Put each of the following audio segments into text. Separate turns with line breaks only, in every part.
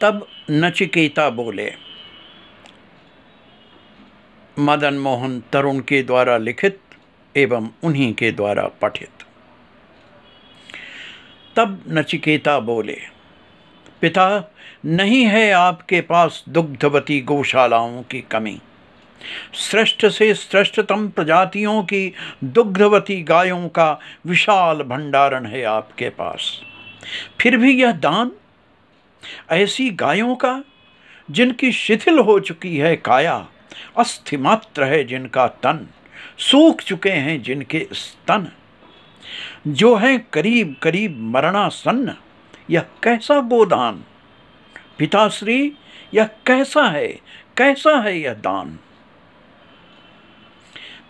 तब नचिकेता बोले मदन मोहन तरुण के द्वारा लिखित एवं उन्हीं के द्वारा पठित तब नचिकेता बोले पिता नहीं है आपके पास दुग्धवती गौशालाओं की कमी श्रेष्ठ से श्रेष्ठतम प्रजातियों की दुग्धवती गायों का विशाल भंडारण है आपके पास फिर भी यह दान ऐसी गायों का जिनकी शिथिल हो चुकी है काया अस्थि मात्र है जिनका तन सूख चुके हैं जिनके स्तन जो हैं करीब करीब मरणासन्न यह कैसा गोदान पिताश्री यह कैसा है कैसा है यह दान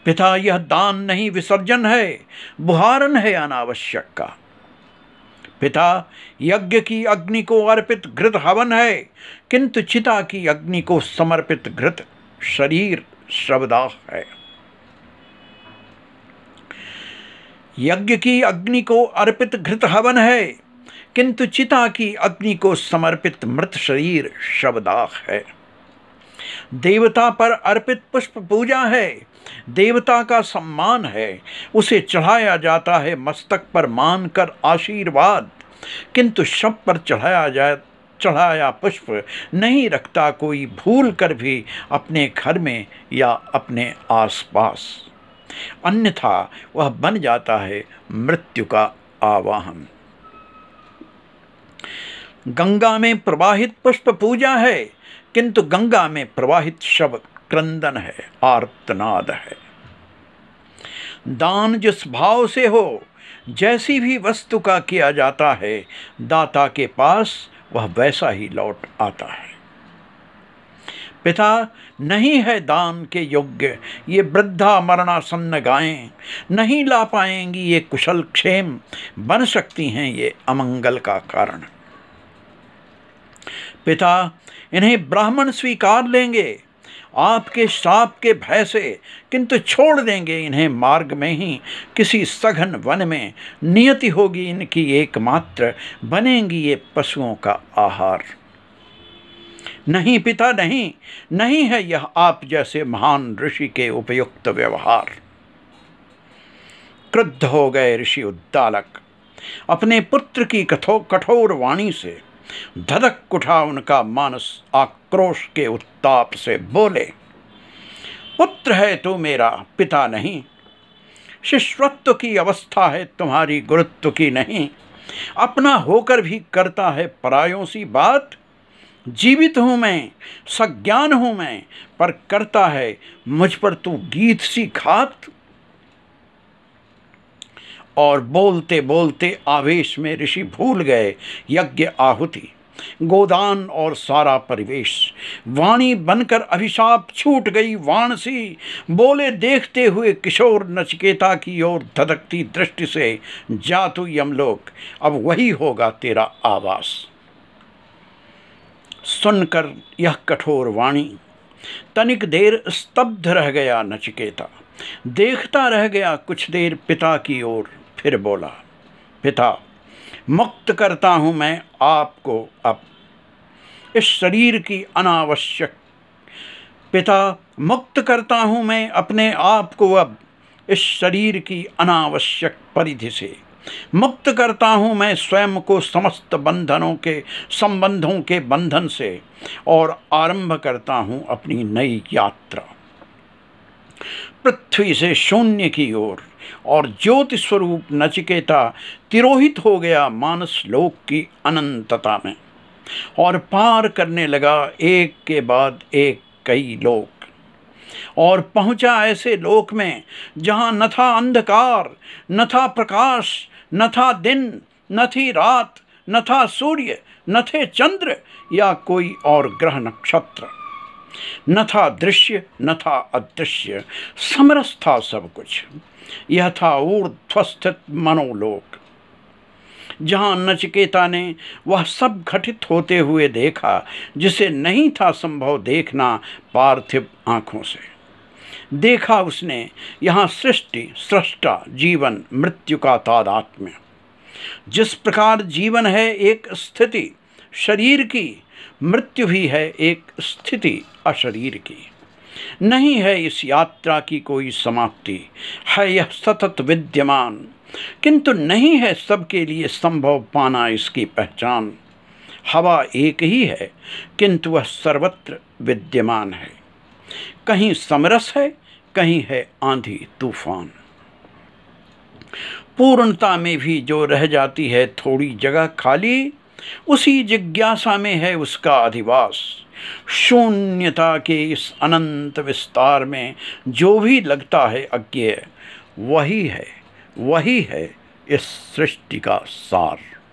पिता यह दान नहीं विसर्जन है बुहारन है अनावश्यक का पिता यज्ञ की अग्नि को अर्पित घृत हवन है किंतु चिता की अग्नि को समर्पित घृत शरीर शवदाह है यज्ञ की अग्नि को अर्पित घृत हवन है किंतु चिता की अग्नि को समर्पित मृत शरीर शवदाह है देवता पर अर्पित पुष्प पूजा है देवता का सम्मान है उसे चढ़ाया जाता है मस्तक पर मानकर आशीर्वाद किंतु शब पर चढ़ाया जाए चढ़ाया पुष्प नहीं रखता कोई भूल कर भी अपने घर में या अपने आसपास अन्यथा वह बन जाता है मृत्यु का आवाहन गंगा में प्रवाहित पुष्प पूजा है किंतु गंगा में प्रवाहित शब्द क्रंदन है आर्तनाद है दान जिस भाव से हो जैसी भी वस्तु का किया जाता है दाता के पास वह वैसा ही लौट आता है पिता नहीं है दान के योग्य ये वृद्धा मरणासन्न गायें नहीं ला पाएंगी ये कुशल क्षेम बन सकती हैं ये अमंगल का कारण पिता इन्हें ब्राह्मण स्वीकार लेंगे आपके साप के भय से किंतु छोड़ देंगे इन्हें मार्ग में ही किसी सघन वन में नियति होगी इनकी एकमात्र बनेंगी ये पशुओं का आहार नहीं पिता नहीं नहीं है यह आप जैसे महान ऋषि के उपयुक्त व्यवहार क्रुद्ध हो गए ऋषि उद्दालक अपने पुत्र की कठोर वाणी से धधक उठा उनका मानस आक्रोश के उत्ताप से बोले पुत्र है तू मेरा पिता नहीं शिष्यत्व की अवस्था है तुम्हारी गुरुत्व की नहीं अपना होकर भी करता है परायों सी बात जीवित हूँ मैं सज्ञान हूँ मैं पर करता है मुझ पर तू गीत सी खात और बोलते बोलते आवेश में ऋषि भूल गए यज्ञ आहुति गोदान और सारा परिवेश वाणी बनकर अभिशाप छूट गई वाणसी बोले देखते हुए किशोर नचिकेता की ओर धधकती दृष्टि से जा तू यमलोक अब वही होगा तेरा आवास सुनकर यह कठोर वाणी तनिक देर स्तब्ध रह गया नचिकेता देखता रह गया कुछ देर पिता की ओर फिर बोला पिता मुक्त करता हूँ मैं आपको अब इस शरीर की अनावश्यक पिता मुक्त करता हूँ मैं अपने आप को अब इस शरीर की अनावश्यक परिधि से मुक्त करता हूँ मैं स्वयं को समस्त बंधनों के संबंधों के बंधन से और आरंभ करता हूँ अपनी नई यात्रा पृथ्वी से शून्य की ओर और ज्योति स्वरूप नचिकेता तिरोहित हो गया मानस लोक की अनंतता में और पार करने लगा एक के बाद एक कई लोक और पहुंचा ऐसे लोक में जहां न था अंधकार न था प्रकाश न था दिन न थी रात न था सूर्य न थे चंद्र या कोई और ग्रह नक्षत्र न था दृश्य न था अदृश्य समरस था सब कुछ यह था ऊर्ध्वस्थित मनोलोक जहाँ नचकेता ने वह सब घटित होते हुए देखा जिसे नहीं था संभव देखना पार्थिव आँखों से देखा उसने यहाँ सृष्टि सृष्टा जीवन मृत्यु का तादात्म्य जिस प्रकार जीवन है एक स्थिति शरीर की मृत्यु भी है एक स्थिति अशरीर की नहीं है इस यात्रा की कोई समाप्ति है यह सतत विद्यमान किंतु नहीं है सबके लिए संभव पाना इसकी पहचान हवा एक ही है किंतु वह सर्वत्र विद्यमान है कहीं समरस है कहीं है आंधी तूफान पूर्णता में भी जो रह जाती है थोड़ी जगह खाली उसी जिज्ञासा में है उसका अधिवास शून्यता के इस अनंत विस्तार में जो भी लगता है अज्ञेय वही है वही है इस सृष्टि का सार